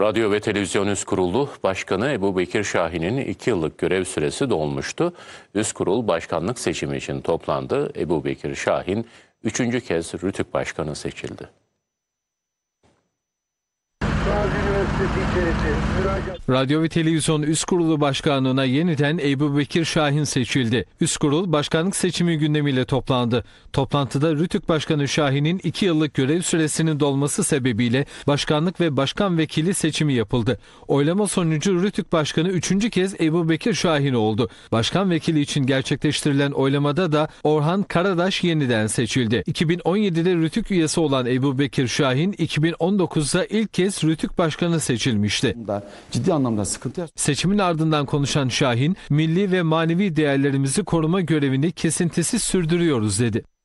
Radyo ve Televizyon Üst Kurulu Başkanı Ebu Bekir Şahin'in iki yıllık görev süresi dolmuştu. Üst Kurul başkanlık seçimi için toplandı. Ebu Bekir Şahin üçüncü kez Rütük Başkanı seçildi. Radyo ve Televizyon Üst Kurulu Başkanlığı'na yeniden Ebu Bekir Şahin seçildi. Üst Kurul başkanlık seçimi gündemiyle toplandı. Toplantıda Rütük Başkanı Şahin'in 2 yıllık görev süresinin dolması sebebiyle başkanlık ve başkan vekili seçimi yapıldı. Oylama sonucu Rütük Başkanı 3. kez Ebu Bekir Şahin oldu. Başkan vekili için gerçekleştirilen oylamada da Orhan Karadaş yeniden seçildi. 2017'de Rütük üyesi olan Ebu Bekir Şahin 2019'da ilk kez Rütük Başkanı Cumhurbaşkanı seçilmişti. Ciddi anlamda sıkıntı. Seçimin ardından konuşan Şahin, milli ve manevi değerlerimizi koruma görevini kesintisiz sürdürüyoruz dedi.